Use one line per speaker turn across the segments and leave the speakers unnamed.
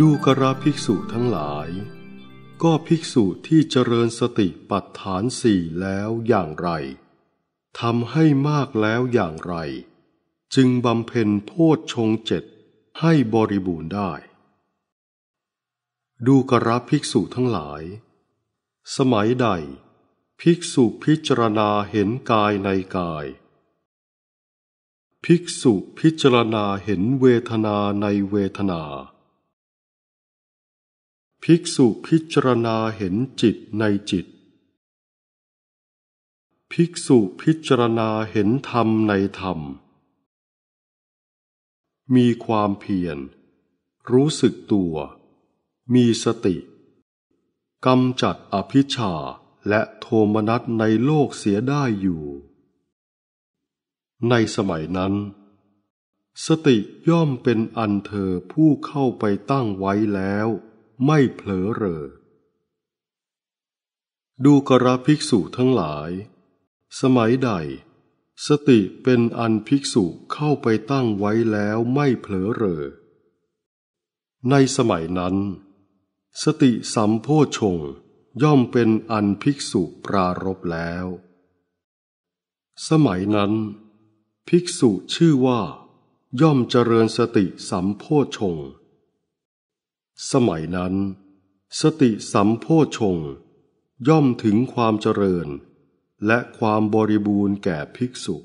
ดูกระภิกษุทั้งหลาย ก็ภิกษุที่เจริญสติปัฏฐานสี่แล้วอย่างไรทำให้มากแล้วอย่างไร จึงบำเพ็ญโพชฌงเจ็ดให้บริบูรณ์ได้ ดูกระภิกษุทั้งหลาย สมัยใด ภิกษุพิจารณาเห็นกายในกาย ภิกษุพิจารณาเห็นเวทนาในเวทนาภิกษุพิจารณาเห็นจิตในจิต ภิกษุพิจารณาเห็นธรรมในธรรม มีความเพียร รู้สึกตัว มีสติ กำจัดอภิชาและโทมนัสในโลกเสียได้อยู่ ในสมัยนั้น สติย่อมเป็นอันเธอผู้เข้าไปตั้งไว้แล้วไม่เผลอเรอดูกระภิกษุทั้งหลาย สมัยใด สติเป็นอันภิกษุ เข้าไปตั้งไว้แล้วไม่เผลอเรอ ในสมัยนั้น สติสัมโพชงย่อมเป็นอันภิกษุ ปรารบแล้ว สมัยนั้น ภิกษุชื่อว่าย่อมเจริญสติสัมโพชง์สมัยนั้นสติสัมโพชง ย่อมถึงความเจริญและความบริบูรณ์แก่ภิกษุ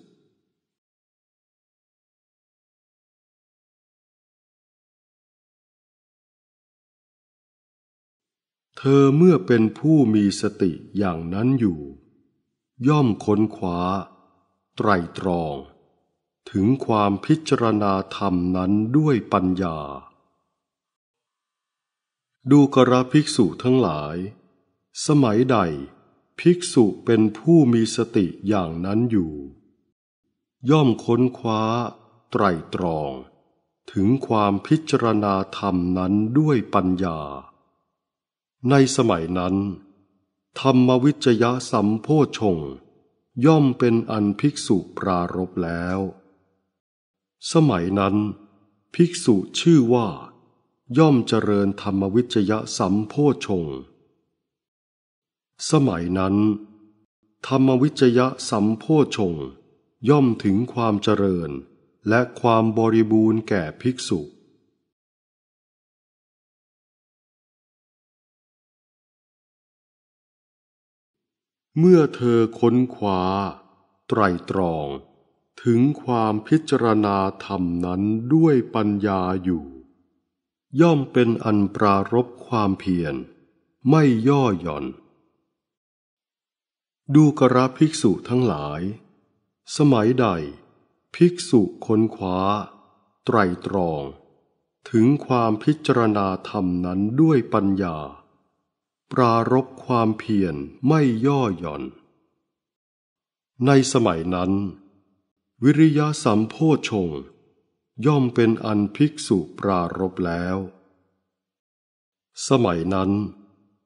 เธอเมื่อเป็นผู้มีสติอย่างนั้นอยู่ ย่อมค้นคว้าไตรตรอง ถึงความพิจารณาธรรมนั้นด้วยปัญญาดูกระภิกษุทั้งหลาย สมัยใด ภิกษุเป็นผู้มีสติอย่างนั้นอยู่ ย่อมค้นคว้า ไตรตรอง ถึงความพิจารณาธรรมนั้นด้วยปัญญา ในสมัยนั้น ธรรมวิจยะสัมโพชง ย่อมเป็นอันภิกษุปรารบแล้ว สมัยนั้น ภิกษุชื่อว่าย่อมเจริญธรรมวิจยะสัมโพชง สมัยนั้น ธรรมวิจยะสัมโพชง ย่อมถึงความเจริญและความบริบูรณ์แก่ภิกษุ เมื่อเธอค้นคว้าไตรตรองถึงความพิจารณาธรรมนั้นด้วยปัญญาอยู่ย่อมเป็นอันปรารบความเพียร ไม่ย่อหย่อน ดูกระภิกษุทั้งหลาย สมัยใด ภิกษุค้นคว้าไตรตรอง ถึงความพิจารณาธรรมนั้นด้วยปัญญา ปรารบความเพียรไม่ย่อหย่อน ในสมัยนั้นวิริยะสัมโพชงย่อมเป็นอันภิกษุปรารบแล้ว สมัยนั้น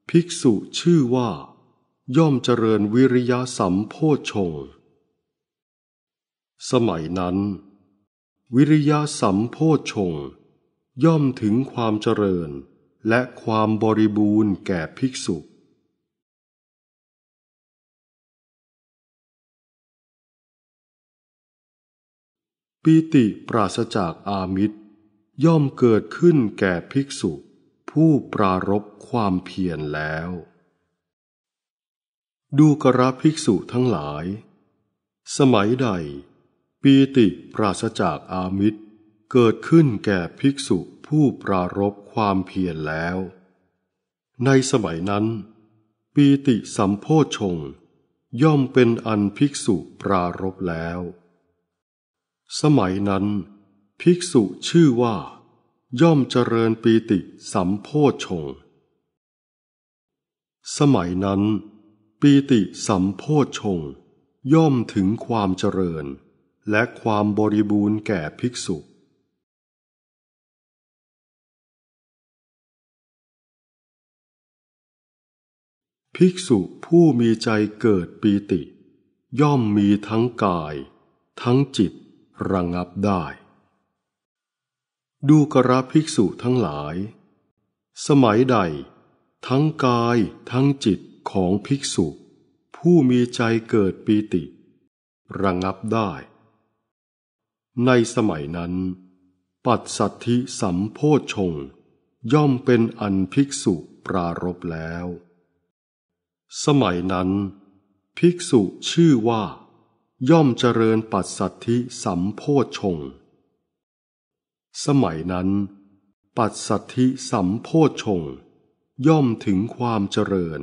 ภิกษุชื่อว่า ย่อมเจริญวิริยะสัมโพชง สมัยนั้น วิริยะสัมโพชง ย่อมถึงความเจริญและความบริบูรณ์แก่ภิกษุปีติ ปราศจากอามิตร ย่อมเกิดขึ้นแก่ภิกษุ ผู้ปรารบความเพียรแล้ว ดูกระภิกษุทั้งหลาย สมัยใด ปีติปราศจากอามิตร เกิดขึ้นแก่ภิกษุผู้ปรารบความเพียรแล้ว ในสมัยนั้น ปีติ สัมโพชงย่อมเป็นอันภิกษุปรารบแล้วสมัยนั้น ภิกษุชื่อว่า ย่อมเจริญปีติสัมโพชง สมัยนั้น ปีติสัมโพชง ย่อมถึงความเจริญและความบริบูรณ์แก่ภิกษุ ภิกษุผู้มีใจเกิดปีติ ย่อมมีทั้งกาย ทั้งจิตระงงับได้ ดูกระภิกษุทั้งหลาย สมัยใด ทั้งกายทั้งจิตของภิกษุ ผู้มีใจเกิดปีติ ระงงับได้ ในสมัยนั้น ปัตสัตธิสัมโพชง ย่อมเป็นอันภิกษุปรารบแล้ว สมัยนั้น ภิกษุชื่อว่าย่อมเจริญปัสสัทธิสัมโพชง สมัยนั้น ปัสสัทธิสัมโพชงย่อมถึงความเจริญ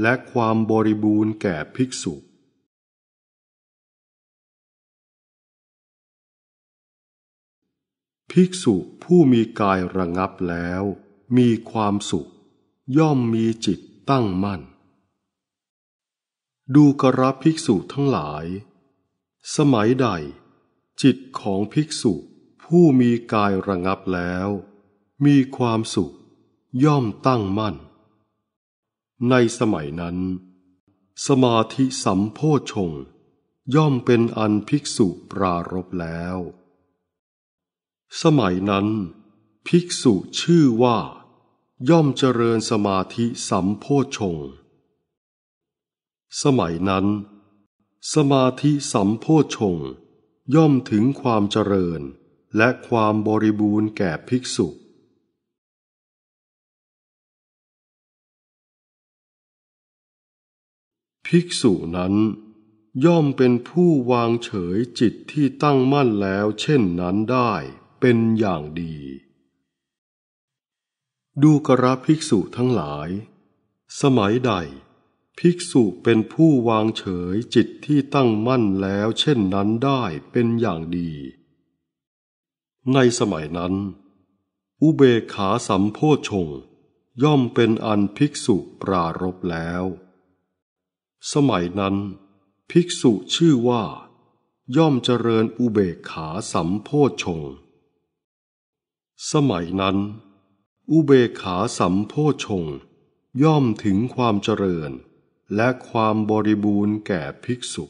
และความบริบูรณ์แก่ภิกษุ ภิกษุผู้มีกายระงับแล้วมีความสุข ย่อมมีจิตตั้งมั่น ดูกระภิกษุทั้งหลายสมัยใดจิตของภิกษุผู้มีกายระงับแล้ว มีความสุข ย่อมตั้งมั่น ในสมัยนั้น สมาธิสัมโพชงย่อมเป็นอันภิกษุปรารบแล้ว สมัยนั้น ภิกษุชื่อว่า ย่อมเจริญสมาธิสัมโพชงสมัยนั้นสมาธิสัมโพชงย่อมถึงความเจริญและความบริบูรณ์แก่ภิกษุ ภิกษุนั้นย่อมเป็นผู้วางเฉยจิตที่ตั้งมั่นแล้วเช่นนั้นได้เป็นอย่างดี ดูกระภิกษุทั้งหลาย สมัยใดภิกษุเป็นผู้วางเฉยจิตที่ตั้งมั่นแล้วเช่นนั้นได้เป็นอย่างดี ในสมัยนั้น อุเบขาสัมโพชงย่อมเป็นอันภิกษุปรารบแล้ว สมัยนั้น ภิกษุชื่อว่า ย่อมเจริญอุเบขาสัมโพชง สมัยนั้น อุเบขาสัมโพชงย่อมถึงความเจริญและความบริบูรณ์แก่ภิกษุ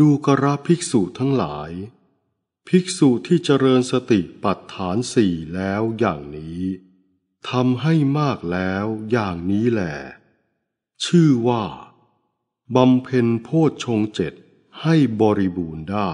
ดูกระภิกษุทั้งหลาย ภิกษุที่เจริญสติปัฏฐานสี่แล้วอย่างนี้ทำให้มากแล้วอย่างนี้แหลชื่อว่าบำเพ็ญโพชฌงเจ็ดให้บริบูรณ์ได้